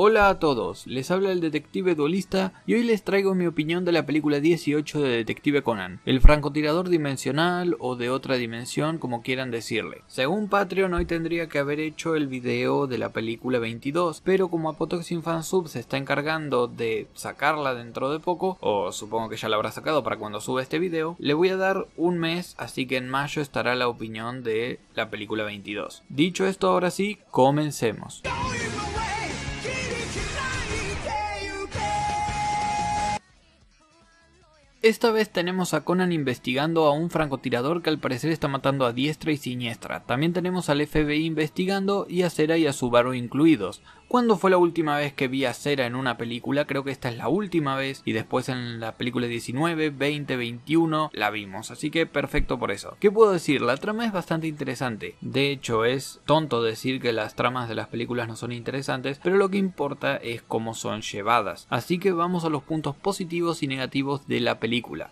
Hola a todos, les habla el detective duelista y hoy les traigo mi opinión de la película 18 de Detective Conan, el francotirador dimensional o de otra dimensión como quieran decirle. Según Patreon hoy tendría que haber hecho el video de la película 22, pero como Apotoxin Fansub se está encargando de sacarla dentro de poco, o supongo que ya la habrá sacado para cuando suba este video, le voy a dar un mes, así que en mayo estará la opinión de la película 22. Dicho esto ahora sí, comencemos. Esta vez tenemos a Conan investigando a un francotirador que al parecer está matando a diestra y siniestra. También tenemos al FBI investigando y a Cera y a Subaru incluidos. ¿Cuándo fue la última vez que vi a Cera en una película? Creo que esta es la última vez y después en la película 19, 20, 21 la vimos, así que perfecto por eso. ¿Qué puedo decir? La trama es bastante interesante. De hecho, es tonto decir que las tramas de las películas no son interesantes, pero lo que importa es cómo son llevadas. Así que vamos a los puntos positivos y negativos de la película película.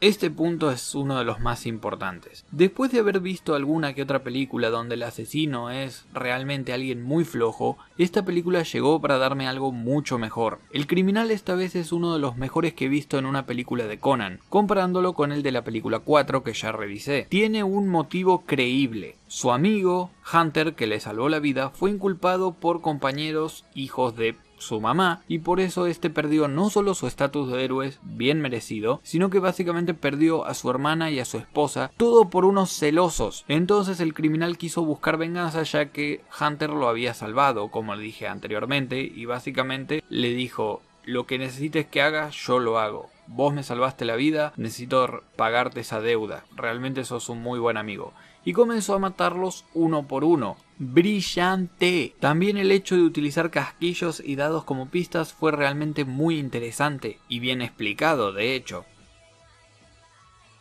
Este punto es uno de los más importantes. Después de haber visto alguna que otra película donde el asesino es realmente alguien muy flojo, esta película llegó para darme algo mucho mejor. El criminal esta vez es uno de los mejores que he visto en una película de Conan, comparándolo con el de la película 4 que ya revisé. Tiene un motivo creíble. Su amigo, Hunter, que le salvó la vida, fue inculpado por compañeros hijos de su mamá, y por eso este perdió no solo su estatus de héroe bien merecido, sino que básicamente perdió a su hermana y a su esposa, todo por unos celosos. Entonces el criminal quiso buscar venganza ya que Hunter lo había salvado, como le dije anteriormente, y básicamente le dijo, lo que necesites que haga, yo lo hago vos me salvaste la vida, necesito pagarte esa deuda, realmente sos un muy buen amigo. Y comenzó a matarlos uno por uno. Brillante. También el hecho de utilizar casquillos y dados como pistas fue realmente muy interesante y bien explicado, de hecho.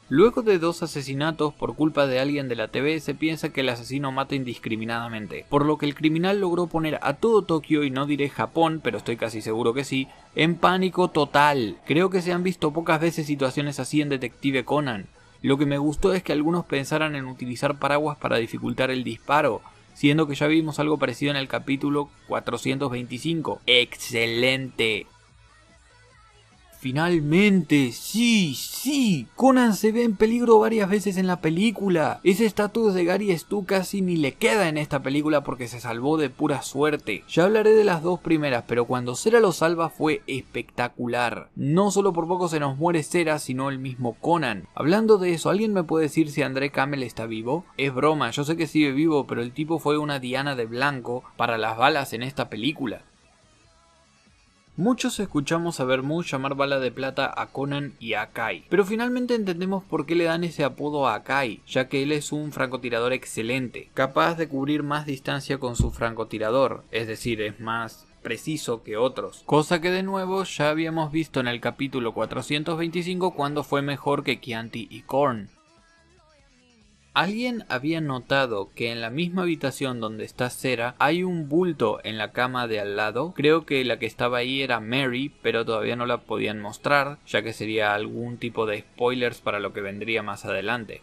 Luego de dos asesinatos por culpa de alguien de la TV, se piensa que el asesino mata indiscriminadamente, por lo que el criminal logró poner a todo Tokio, y no diré Japón, pero estoy casi seguro que sí, en pánico total. Creo que se han visto pocas veces situaciones así en Detective Conan. Lo que me gustó es que algunos pensaran en utilizar paraguas para dificultar el disparo, siendo que ya vimos algo parecido en el capítulo 425. ¡Excelente! Finalmente, sí, sí, Conan se ve en peligro varias veces en la película. Ese estatus de Gary Stu casi ni le queda en esta película porque se salvó de pura suerte. Ya hablaré de las dos primeras, pero cuando Cera lo salva fue espectacular. No solo por poco se nos muere Cera, sino el mismo Conan. Hablando de eso, ¿alguien me puede decir si André Camel está vivo? Es broma, yo sé que sigue vivo, pero el tipo fue una diana de blanco para las balas en esta película. Muchos escuchamos a Bermud llamar bala de plata a Conan y a Kai, pero finalmente entendemos por qué le dan ese apodo a Kai, ya que él es un francotirador excelente, capaz de cubrir más distancia con su francotirador, es decir, es más preciso que otros, cosa que de nuevo ya habíamos visto en el capítulo 425 cuando fue mejor que Chianti y Korn. Alguien había notado que en la misma habitación donde está Cera hay un bulto en la cama de al lado. Creo que la que estaba ahí era Mary, pero todavía no la podían mostrar, ya que sería algún tipo de spoilers para lo que vendría más adelante.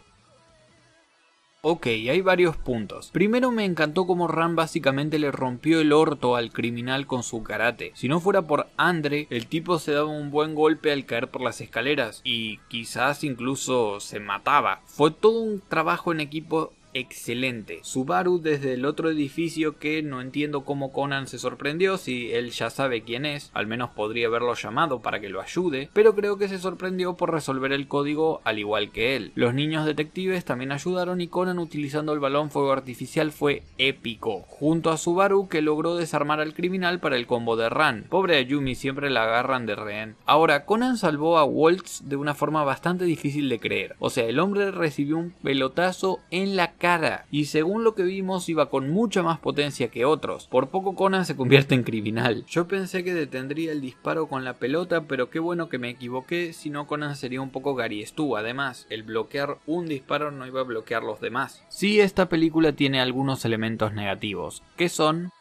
Ok, hay varios puntos. Primero me encantó cómo Ram básicamente le rompió el orto al criminal con su karate. Si no fuera por Andre, el tipo se daba un buen golpe al caer por las escaleras y quizás incluso se mataba. Fue todo un trabajo en equipo excelente. Subaru desde el otro edificio que no entiendo cómo Conan se sorprendió si él ya sabe quién es, al menos podría haberlo llamado para que lo ayude, pero creo que se sorprendió por resolver el código al igual que él. Los niños detectives también ayudaron y Conan utilizando el balón fuego artificial fue épico, junto a Subaru que logró desarmar al criminal para el combo de Ran. Pobre Ayumi siempre la agarran de rehén. Ahora, Conan salvó a Waltz de una forma bastante difícil de creer, o sea, el hombre recibió un pelotazo en la cara y según lo que vimos iba con mucha más potencia que otros. Por poco Conan se convierte en criminal. Yo pensé que detendría el disparo con la pelota, pero qué bueno que me equivoqué, si no Conan sería un poco Gary Stu. Además, el bloquear un disparo no iba a bloquear los demás. Sí, esta película tiene algunos elementos negativos, que son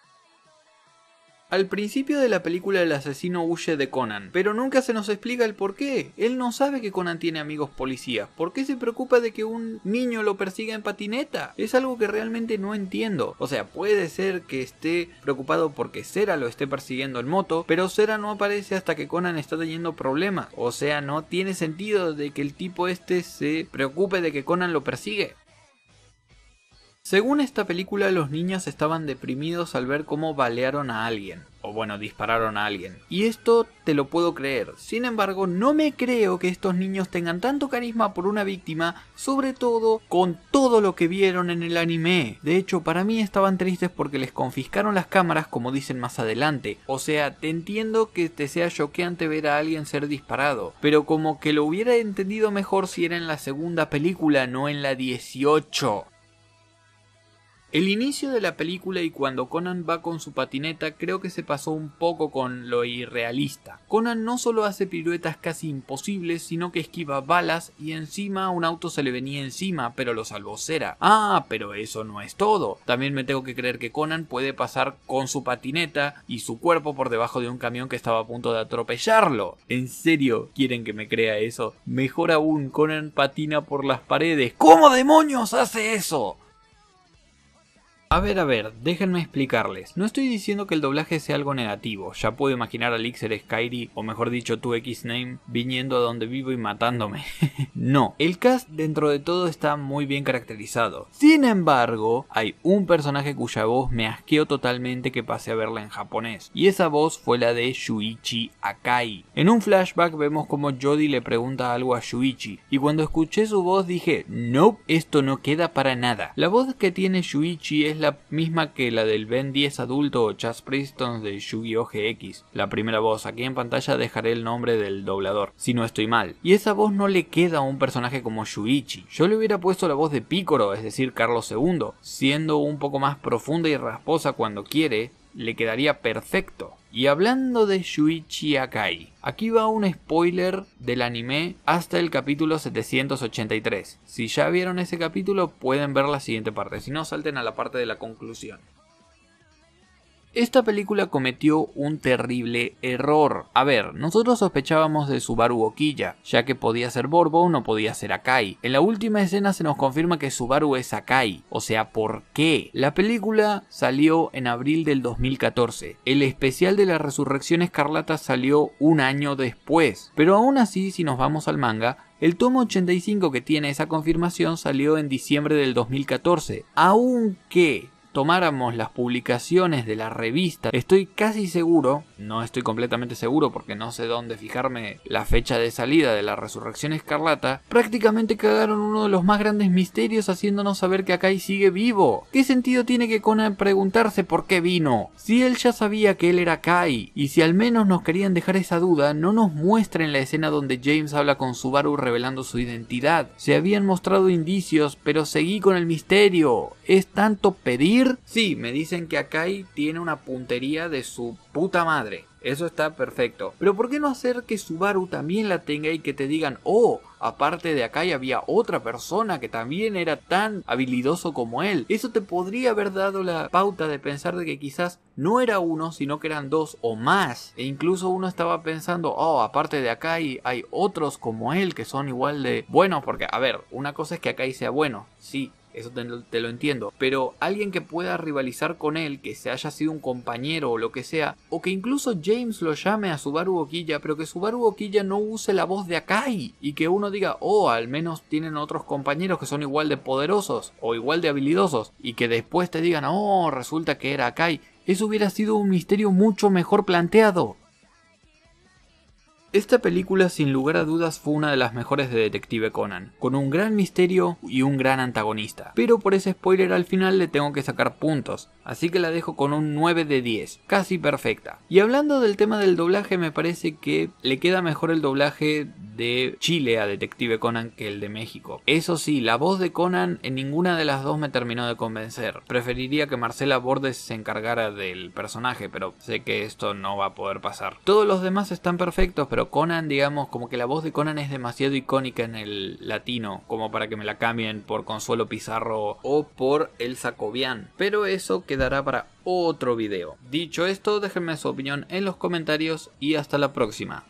al principio de la película el asesino huye de Conan, pero nunca se nos explica el por qué. Él no sabe que Conan tiene amigos policías. ¿Por qué se preocupa de que un niño lo persiga en patineta? Es algo que realmente no entiendo. O sea, puede ser que esté preocupado porque Cera lo esté persiguiendo en moto, pero Cera no aparece hasta que Conan está teniendo problemas. O sea, no tiene sentido de que el tipo este se preocupe de que Conan lo persigue. Según esta película, los niños estaban deprimidos al ver cómo balearon a alguien, o bueno, dispararon a alguien. Y esto te lo puedo creer. Sin embargo, no me creo que estos niños tengan tanto carisma por una víctima, sobre todo con todo lo que vieron en el anime. De hecho, para mí estaban tristes porque les confiscaron las cámaras, como dicen más adelante. O sea, te entiendo que te sea choqueante ver a alguien ser disparado, pero como que lo hubiera entendido mejor si era en la segunda película, no en la 18. El inicio de la película y cuando Conan va con su patineta creo que se pasó un poco con lo irrealista. Conan no solo hace piruetas casi imposibles, sino que esquiva balas y encima un auto se le venía encima, pero lo salvó Cera. Ah, pero eso no es todo. También me tengo que creer que Conan puede pasar con su patineta y su cuerpo por debajo de un camión que estaba a punto de atropellarlo. ¿En serio quieren que me crea eso? Mejor aún, Conan patina por las paredes. ¿Cómo demonios hace eso? A ver, a ver, déjenme explicarles. No estoy diciendo que el doblaje sea algo negativo. Ya puedo imaginar a Elixir Skyri, o mejor dicho, tu X-Name, viniendo a donde vivo y matándome. no, el cast dentro de todo está muy bien caracterizado. Sin embargo, hay un personaje cuya voz me asqueó totalmente que pasé a verla en japonés. Y esa voz fue la de Shuichi Akai. En un flashback vemos como Jody le pregunta algo a Shuichi. Y cuando escuché su voz dije, no, esto no queda para nada. La voz que tiene Shuichi es la la misma que la del Ben 10 adulto o Chas Preston de Yu-Gi-Oh! GX, la primera voz. Aquí en pantalla dejaré el nombre del doblador, si no estoy mal. Y esa voz no le queda a un personaje como Yuichi. Yo le hubiera puesto la voz de Picoro, es decir, Carlos II, siendo un poco más profunda y rasposa cuando quiere, le quedaría perfecto. Y hablando de Shuichi Akai, aquí va un spoiler del anime hasta el capítulo 783. Si ya vieron ese capítulo pueden ver la siguiente parte, si no salten a la parte de la conclusión. Esta película cometió un terrible error. A ver, nosotros sospechábamos de Subaru Okiya, ya que podía ser Borbo o no podía ser Akai. En la última escena se nos confirma que Subaru es Akai, o sea, ¿por qué? La película salió en abril del 2014. El especial de la Resurrección Escarlata salió un año después. Pero aún así, si nos vamos al manga, el tomo 85 que tiene esa confirmación salió en diciembre del 2014, aunque tomáramos las publicaciones de la revista, estoy casi seguro no estoy completamente seguro porque no sé dónde fijarme la fecha de salida de la Resurrección Escarlata, prácticamente cagaron uno de los más grandes misterios haciéndonos saber que Akai sigue vivo. ¿Qué sentido tiene que Conan preguntarse por qué vino? Si él ya sabía que él era Akai, y si al menos nos querían dejar esa duda, no nos muestren la escena donde James habla con Subaru revelando su identidad. Se habían mostrado indicios, pero seguí con el misterio. ¿Es tanto pedir? Sí, me dicen que Akai tiene una puntería de su puta madre eso está perfecto. Pero ¿por qué no hacer que Subaru también la tenga y que te digan, oh, aparte de Akai había otra persona que también era tan habilidoso como él? Eso te podría haber dado la pauta de pensar de que quizás no era uno, sino que eran dos o más. E incluso uno estaba pensando, oh, aparte de acá hay otros como él que son igual de bueno Porque, a ver, una cosa es que acá sea bueno, sí, eso te, lo entiendo. Pero alguien que pueda rivalizar con él, que se haya sido un compañero o lo que sea, o que incluso James lo llame a su Okiya, pero que su Boquilla no use la voz de Akai y que uno diga, oh, al menos tienen otros compañeros que son igual de poderosos o igual de habilidosos, y que después te digan, oh, resulta que era Akai. Eso hubiera sido un misterio mucho mejor planteado. Esta película sin lugar a dudas fue una de las mejores de Detective Conan, con un gran misterio y un gran antagonista, pero por ese spoiler al final le tengo que sacar puntos, así que la dejo con un 9 de 10, casi perfecta. Y hablando del tema del doblaje me parece que le queda mejor el doblaje de Chile a Detective Conan que el de México. Eso sí, la voz de Conan en ninguna de las dos me terminó de convencer, preferiría que Marcela Bordes se encargara del personaje, pero sé que esto no va a poder pasar. Todos los demás están perfectos, pero Conan, digamos, como que la voz de Conan es demasiado icónica en el latino, como para que me la cambien por Consuelo Pizarro o por el Cobian. Pero eso quedará para otro video. Dicho esto, déjenme su opinión en los comentarios y hasta la próxima.